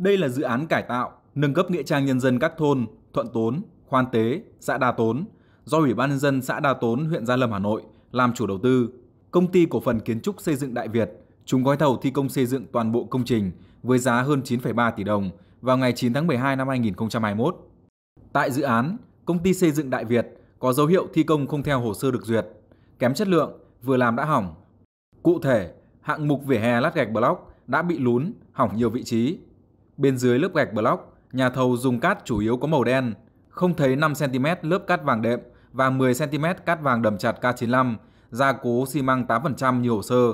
Đây là dự án cải tạo, nâng cấp nghĩa trang nhân dân các thôn Thuận Tốn, Khoan Tế, xã Đa Tốn do Ủy ban nhân dân xã Đa Tốn, huyện Gia Lâm, Hà Nội làm chủ đầu tư. Công ty cổ phần kiến trúc xây dựng Đại Việt trúng gói thầu thi công xây dựng toàn bộ công trình với giá hơn 9,3 tỷ đồng vào ngày 9 tháng 12 năm 2021. Tại dự án, công ty xây dựng Đại Việt có dấu hiệu thi công không theo hồ sơ được duyệt, kém chất lượng, vừa làm đã hỏng. Cụ thể, hạng mục vỉa hè lát gạch block đã bị lún, hỏng nhiều vị trí, Bên dưới lớp gạch block, nhà thầu dùng cát chủ yếu có màu đen, không thấy 5cm lớp cát vàng đệm và 10cm cát vàng đầm chặt K95, gia cố xi măng 8% như hồ sơ.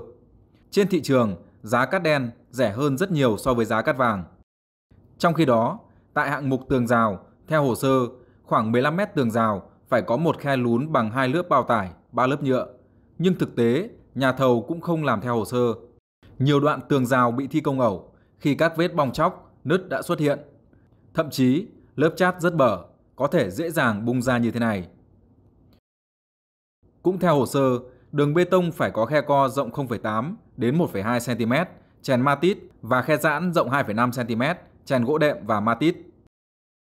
Trên thị trường, giá cát đen rẻ hơn rất nhiều so với giá cát vàng. Trong khi đó, tại hạng mục tường rào, theo hồ sơ, khoảng 15 mét tường rào phải có một khe lún bằng hai lớp bao tải, ba lớp nhựa. Nhưng thực tế, nhà thầu cũng không làm theo hồ sơ. Nhiều đoạn tường rào bị thi công ẩu, khi các vết bong chóc nứt đã xuất hiện. Thậm chí, lớp chat rất bở, có thể dễ dàng bung ra như thế này. Cũng theo hồ sơ, đường bê tông phải có khe co rộng 0,8 đến 1,2 cm, chèn matit và khe giãn rộng 2,5 cm, chèn gỗ đệm và matit.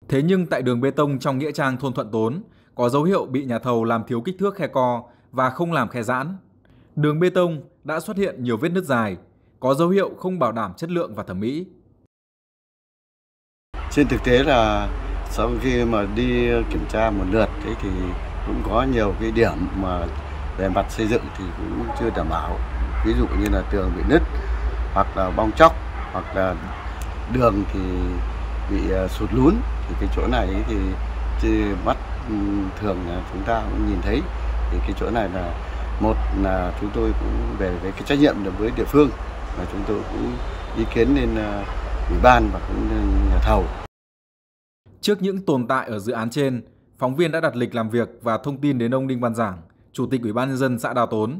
Thế nhưng tại đường bê tông trong nghĩa trang thôn Thuận Tốn, có dấu hiệu bị nhà thầu làm thiếu kích thước khe co và không làm khe giãn. Đường bê tông đã xuất hiện nhiều vết nứt dài, có dấu hiệu không bảo đảm chất lượng và thẩm mỹ trên thực tế là sau khi mà đi kiểm tra một lượt đấy thì cũng có nhiều cái điểm mà về mặt xây dựng thì cũng chưa đảm bảo ví dụ như là tường bị nứt hoặc là bong chóc hoặc là đường thì bị à, sụt lún thì cái chỗ này thì, thì mắt ừ, thường chúng ta cũng nhìn thấy thì cái chỗ này là một là chúng tôi cũng về với cái trách nhiệm đối với địa phương và chúng tôi cũng ý kiến lên à, ủy ban và cũng nhà thầu Trước những tồn tại ở dự án trên, phóng viên đã đặt lịch làm việc và thông tin đến ông Đinh Văn Giảng, Chủ tịch Ủy ban nhân dân xã Đa Tốn.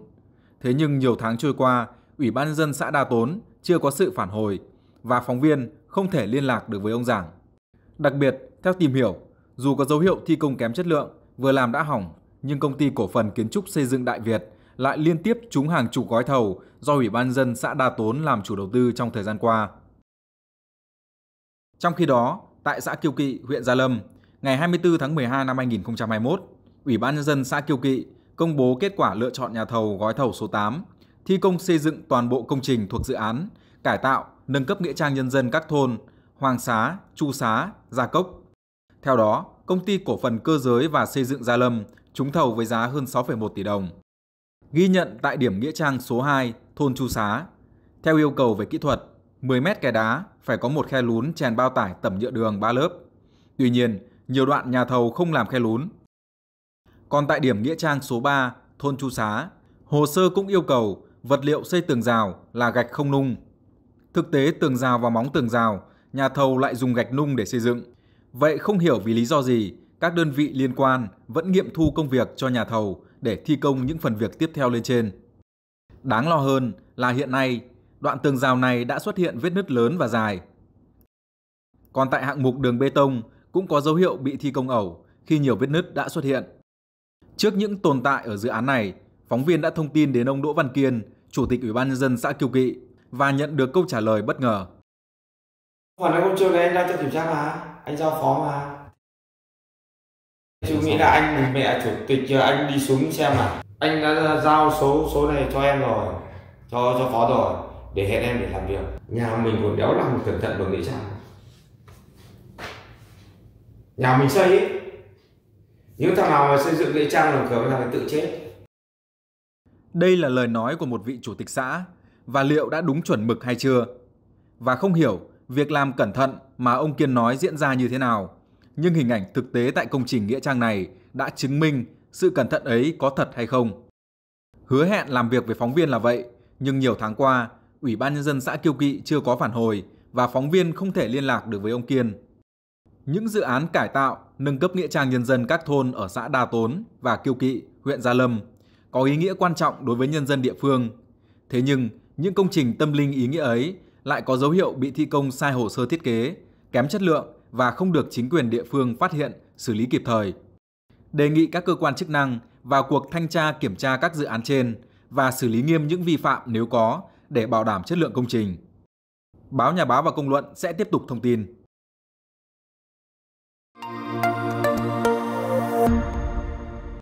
Thế nhưng nhiều tháng trôi qua, Ủy ban nhân dân xã Đa Tốn chưa có sự phản hồi và phóng viên không thể liên lạc được với ông Giảng. Đặc biệt, theo tìm hiểu, dù có dấu hiệu thi công kém chất lượng, vừa làm đã hỏng, nhưng công ty cổ phần kiến trúc xây dựng Đại Việt lại liên tiếp trúng hàng chục gói thầu do Ủy ban dân xã Đa Tốn làm chủ đầu tư trong thời gian qua. Trong khi đó, tại xã Kiều Kỵ, huyện Gia Lâm ngày 24 tháng 12 năm 2021, Ủy ban nhân dân xã Kiều Kỵ công bố kết quả lựa chọn nhà thầu gói thầu số 8, thi công xây dựng toàn bộ công trình thuộc dự án, cải tạo, nâng cấp nghĩa trang nhân dân các thôn Hoàng Xá, Chu Xá, Gia Cốc. Theo đó, công ty cổ phần cơ giới và xây dựng Gia Lâm trúng thầu với giá hơn 6,1 tỷ đồng. Ghi nhận tại điểm nghĩa trang số 2, thôn Chu Xá. Theo yêu cầu về kỹ thuật, 10 mét kè đá phải có một khe lún chèn bao tải tẩm nhựa đường 3 lớp. Tuy nhiên, nhiều đoạn nhà thầu không làm khe lún. Còn tại điểm Nghĩa Trang số 3, thôn Chu Xá, hồ sơ cũng yêu cầu vật liệu xây tường rào là gạch không nung. Thực tế tường rào và móng tường rào, nhà thầu lại dùng gạch nung để xây dựng. Vậy không hiểu vì lý do gì, các đơn vị liên quan vẫn nghiệm thu công việc cho nhà thầu để thi công những phần việc tiếp theo lên trên. Đáng lo hơn là hiện nay đoạn tường rào này đã xuất hiện vết nứt lớn và dài. Còn tại hạng mục đường bê tông cũng có dấu hiệu bị thi công ẩu khi nhiều vết nứt đã xuất hiện. Trước những tồn tại ở dự án này, phóng viên đã thông tin đến ông Đỗ Văn Kiên, Chủ tịch Ủy ban nhân dân xã Kiều Kỵ và nhận được câu trả lời bất ngờ. Phản ánh công trường này anh đang cho kiểm tra mà, anh giao phó mà. Chứ nghĩ là anh mẹ chủ tịch anh đi xuống xem mà. Anh đã giao số số này cho em rồi, cho cho phó rồi để hẹn em để làm việc nhà mình còn đéo lòng cẩn thận bằng nghĩ rằng nhà mình xây ấy những thằng nào mà xây dựng nghĩa trang làm cửa là phải tự chết đây là lời nói của một vị chủ tịch xã và liệu đã đúng chuẩn mực hay chưa và không hiểu việc làm cẩn thận mà ông Kiên nói diễn ra như thế nào nhưng hình ảnh thực tế tại công trình nghĩa trang này đã chứng minh sự cẩn thận ấy có thật hay không hứa hẹn làm việc với phóng viên là vậy nhưng nhiều tháng qua Ủy ban Nhân dân xã Kiêu Kỵ chưa có phản hồi và phóng viên không thể liên lạc được với ông Kiên. Những dự án cải tạo, nâng cấp nghĩa trang nhân dân các thôn ở xã Đa Tốn và Kiêu Kỵ, huyện Gia Lâm có ý nghĩa quan trọng đối với nhân dân địa phương. Thế nhưng, những công trình tâm linh ý nghĩa ấy lại có dấu hiệu bị thi công sai hồ sơ thiết kế, kém chất lượng và không được chính quyền địa phương phát hiện, xử lý kịp thời. Đề nghị các cơ quan chức năng vào cuộc thanh tra kiểm tra các dự án trên và xử lý nghiêm những vi phạm nếu có để bảo đảm chất lượng công trình. Báo Nhà báo và Công luận sẽ tiếp tục thông tin.